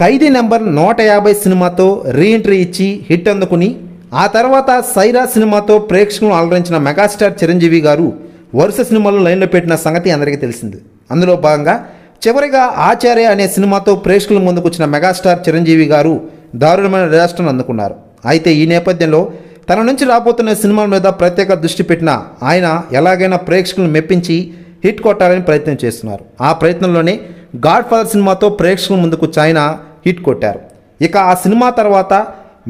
ఖైదీ number నూట యాభై సినిమాతో రీఎంట్రీ ఇచ్చి హిట్ అందుకుని ఆ తర్వాత సైరా సినిమాతో ప్రేక్షకులను అలరించిన మెగాస్టార్ చిరంజీవి గారు వరుస సినిమాలను లైన్లో పెట్టిన సంగతి అందరికీ తెలిసింది అందులో భాగంగా చివరిగా ఆచార్య అనే సినిమాతో ప్రేక్షకుల ముందుకు వచ్చిన మెగాస్టార్ చిరంజీవి గారు దారుణమైన నిరాష్ట్రం అందుకున్నారు అయితే ఈ నేపథ్యంలో తన నుంచి రాబోతున్న సినిమాల మీద ప్రత్యేక దృష్టి పెట్టిన ఆయన ఎలాగైనా ప్రేక్షకులను మెప్పించి హిట్ కొట్టాలని ప్రయత్నం చేస్తున్నారు ఆ ప్రయత్నంలోనే గాడ్ ఫాదర్ సినిమాతో ప్రేక్షకుల ముందుకు ఆయన హిట్ కొట్టారు ఇక ఆ సినిమా తర్వాత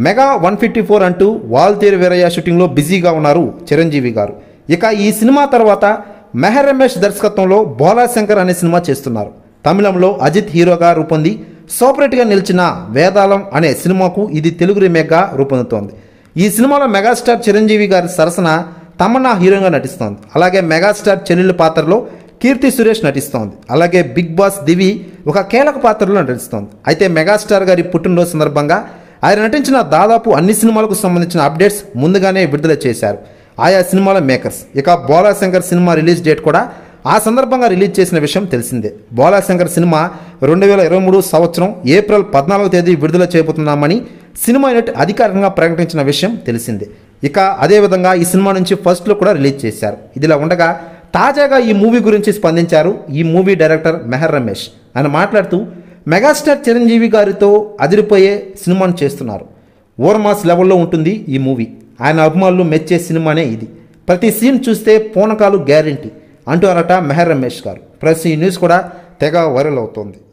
మెగా వన్ ఫిఫ్టీ ఫోర్ అంటూ వాల్తీర్ వీరయ్య షూటింగ్లో బిజీగా ఉన్నారు చిరంజీవి గారు ఇక ఈ సినిమా తర్వాత మెహర్ రమేష్ దర్శకత్వంలో బోలాశంకర్ అనే సినిమా చేస్తున్నారు తమిళంలో అజిత్ హీరోగా రూపొంది సోపరేట్గా నిలిచిన వేదాళం అనే సినిమాకు ఇది తెలుగు రీమేక్గా రూపొందుతోంది ఈ సినిమాలో మెగాస్టార్ చిరంజీవి గారి సరసన తమన్నా హీరోగా నటిస్తోంది అలాగే మెగాస్టార్ చెల్లెళ్ళ పాత్రలో కీర్తి సురేష్ నటిస్తోంది అలాగే బిగ్ బాస్ దివి ఒక కీలక పాత్రలో నటిస్తోంది అయితే మెగాస్టార్ గారి పుట్టినరోజు సందర్భంగా ఆయన నటించిన దాదాపు అన్ని సినిమాలకు సంబంధించిన అప్డేట్స్ ముందుగానే విడుదల చేశారు ఆయా సినిమాల మేకర్స్ ఇక బోలాశంకర్ సినిమా రిలీజ్ డేట్ కూడా ఆ సందర్భంగా రిలీజ్ చేసిన విషయం తెలిసిందే బోలాశంకర్ సినిమా రెండు వేల ఇరవై మూడు సంవత్సరం ఏప్రిల్ పద్నాలుగో తేదీ విడుదల చేయబోతున్నామని సినిమా యూనిట్ అధికారికంగా ప్రకటించిన విషయం తెలిసిందే ఇక అదేవిధంగా ఈ సినిమా నుంచి ఫస్ట్లో కూడా రిలీజ్ చేశారు ఇదిలా ఉండగా తాజాగా ఈ మూవీ గురించి స్పందించారు ఈ మూవీ డైరెక్టర్ మెహర్ రమేష్ ఆయన మాట్లాడుతూ మెగాస్టార్ చిరంజీవి గారితో అదిరిపోయే సినిమాను చేస్తున్నారు ఓర్మాస్ లెవెల్లో ఉంటుంది ఈ మూవీ ఆయన అభిమానులు మెచ్చే సినిమానే ఇది ప్రతి సీన్ చూస్తే పూనకాలు గ్యారంటీ అంటూ అనట మెహర్ రమేష్ గారు ప్రెస్ ఈ న్యూస్ కూడా తెగ వైరల్ అవుతోంది